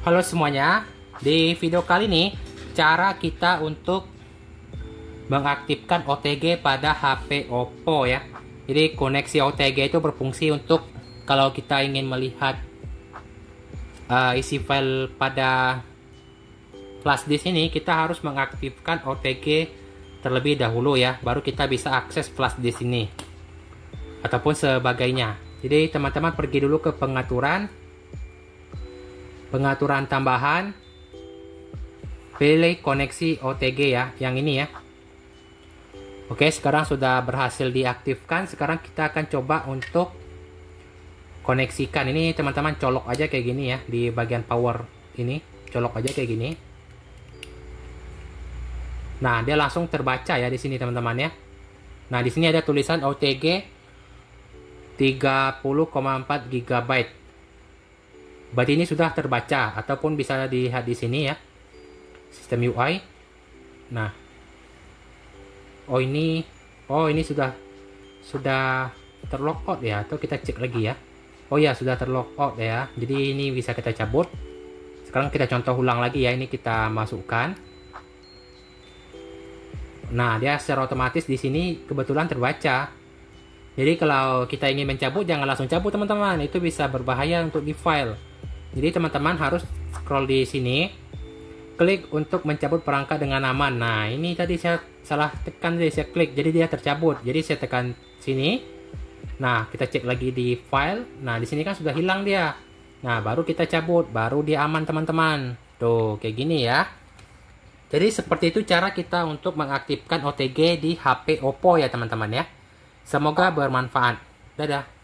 Halo semuanya, di video kali ini cara kita untuk mengaktifkan OTG pada HP Oppo ya. Jadi koneksi OTG itu berfungsi untuk kalau kita ingin melihat uh, isi file pada flash disk ini kita harus mengaktifkan OTG terlebih dahulu ya, baru kita bisa akses flash disk ini ataupun sebagainya. Jadi teman-teman pergi dulu ke pengaturan pengaturan tambahan, pilih koneksi OTG ya, yang ini ya. Oke, sekarang sudah berhasil diaktifkan. Sekarang kita akan coba untuk koneksikan. Ini teman-teman colok aja kayak gini ya di bagian power ini, colok aja kayak gini. Nah, dia langsung terbaca ya di sini teman-teman ya. Nah, di sini ada tulisan OTG 30,4 GB. Berarti ini sudah terbaca ataupun bisa dilihat di sini ya. Sistem UI. Nah. Oh ini oh ini sudah sudah terlockout ya atau kita cek lagi ya. Oh ya sudah terlockout ya. Jadi ini bisa kita cabut. Sekarang kita contoh ulang lagi ya. Ini kita masukkan. Nah, dia secara otomatis di sini kebetulan terbaca. Jadi kalau kita ingin mencabut jangan langsung cabut teman-teman. Itu bisa berbahaya untuk di file. Jadi teman-teman harus scroll di sini, klik untuk mencabut perangkat dengan aman. Nah ini tadi saya salah tekan, jadi saya klik, jadi dia tercabut. Jadi saya tekan sini. Nah kita cek lagi di file. Nah di sini kan sudah hilang dia. Nah baru kita cabut, baru dia aman teman-teman. Tuh kayak gini ya. Jadi seperti itu cara kita untuk mengaktifkan OTG di HP Oppo ya teman-teman ya. Semoga bermanfaat. Dadah.